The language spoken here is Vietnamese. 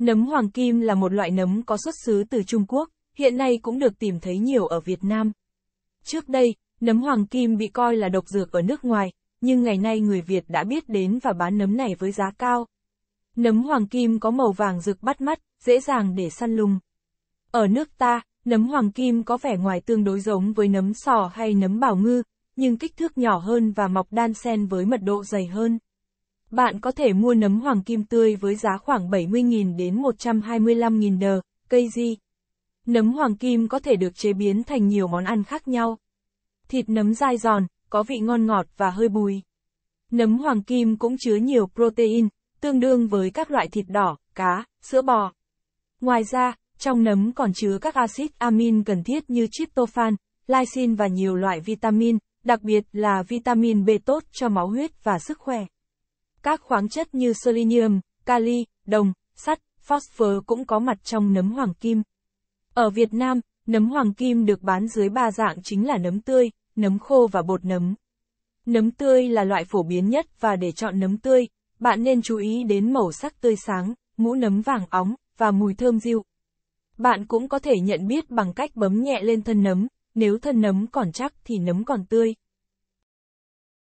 Nấm hoàng kim là một loại nấm có xuất xứ từ Trung Quốc, hiện nay cũng được tìm thấy nhiều ở Việt Nam. Trước đây, nấm hoàng kim bị coi là độc dược ở nước ngoài, nhưng ngày nay người Việt đã biết đến và bán nấm này với giá cao. Nấm hoàng kim có màu vàng rực bắt mắt, dễ dàng để săn lùng. Ở nước ta, nấm hoàng kim có vẻ ngoài tương đối giống với nấm sò hay nấm bảo ngư, nhưng kích thước nhỏ hơn và mọc đan xen với mật độ dày hơn. Bạn có thể mua nấm hoàng kim tươi với giá khoảng 70.000 đến 125.000 đờ, cây di. Nấm hoàng kim có thể được chế biến thành nhiều món ăn khác nhau. Thịt nấm dai giòn, có vị ngon ngọt và hơi bùi. Nấm hoàng kim cũng chứa nhiều protein, tương đương với các loại thịt đỏ, cá, sữa bò. Ngoài ra, trong nấm còn chứa các axit amin cần thiết như tryptophan, lysine và nhiều loại vitamin, đặc biệt là vitamin B tốt cho máu huyết và sức khỏe. Các khoáng chất như selenium, kali, đồng, sắt, phosphor cũng có mặt trong nấm hoàng kim. Ở Việt Nam, nấm hoàng kim được bán dưới ba dạng chính là nấm tươi, nấm khô và bột nấm. Nấm tươi là loại phổ biến nhất và để chọn nấm tươi, bạn nên chú ý đến màu sắc tươi sáng, mũ nấm vàng óng và mùi thơm dịu. Bạn cũng có thể nhận biết bằng cách bấm nhẹ lên thân nấm, nếu thân nấm còn chắc thì nấm còn tươi.